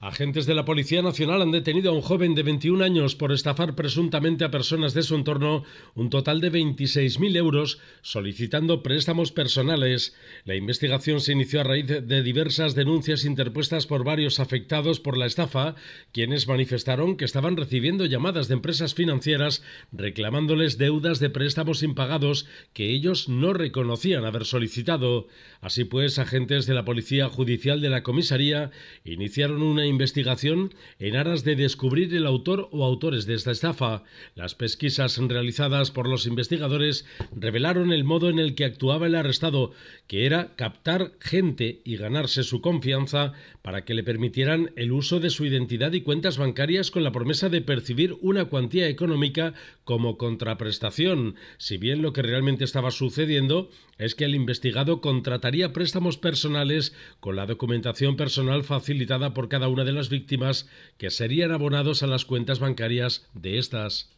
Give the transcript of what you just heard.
Agentes de la Policía Nacional han detenido a un joven de 21 años por estafar presuntamente a personas de su entorno un total de 26.000 euros solicitando préstamos personales. La investigación se inició a raíz de diversas denuncias interpuestas por varios afectados por la estafa, quienes manifestaron que estaban recibiendo llamadas de empresas financieras reclamándoles deudas de préstamos impagados que ellos no reconocían haber solicitado. Así pues, agentes de la Policía Judicial de la Comisaría iniciaron una investigación en aras de descubrir el autor o autores de esta estafa. Las pesquisas realizadas por los investigadores revelaron el modo en el que actuaba el arrestado, que era captar gente y ganarse su confianza para que le permitieran el uso de su identidad y cuentas bancarias con la promesa de percibir una cuantía económica como contraprestación, si bien lo que realmente estaba sucediendo es que el investigado contrataría préstamos personales con la documentación personal facilitada por cada uno de las víctimas que serían abonados a las cuentas bancarias de estas.